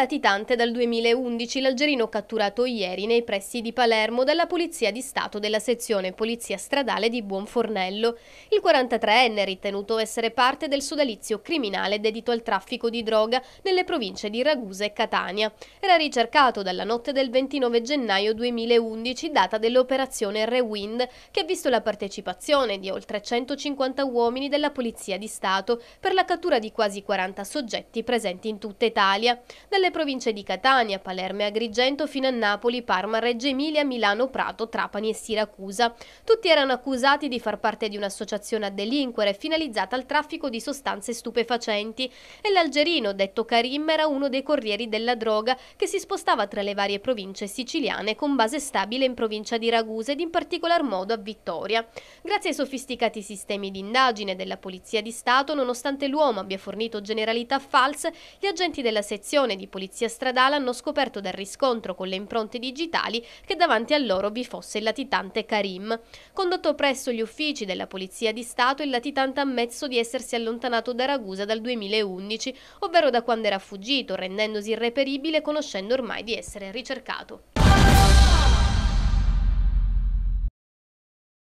latitante dal 2011, l'algerino catturato ieri nei pressi di Palermo dalla Polizia di Stato della sezione Polizia Stradale di Buonfornello. Il 43enne ritenuto essere parte del sodalizio criminale dedito al traffico di droga nelle province di Ragusa e Catania. Era ricercato dalla notte del 29 gennaio 2011, data dell'operazione Rewind, che ha visto la partecipazione di oltre 150 uomini della Polizia di Stato per la cattura di quasi 40 soggetti presenti in tutta Italia. Dalle le province di Catania, Palermo e Agrigento fino a Napoli, Parma, Reggio Emilia, Milano, Prato, Trapani e Siracusa. Tutti erano accusati di far parte di un'associazione a delinquere finalizzata al traffico di sostanze stupefacenti e l'algerino, detto Karim, era uno dei corrieri della droga che si spostava tra le varie province siciliane con base stabile in provincia di Ragusa ed in particolar modo a Vittoria. Grazie ai sofisticati sistemi di indagine della Polizia di Stato, nonostante l'uomo abbia fornito generalità false, gli agenti della sezione di polizia stradale hanno scoperto dal riscontro con le impronte digitali che davanti a loro vi fosse il latitante Karim. Condotto presso gli uffici della Polizia di Stato, il latitante ha ammesso di essersi allontanato da Ragusa dal 2011, ovvero da quando era fuggito, rendendosi irreperibile e conoscendo ormai di essere ricercato.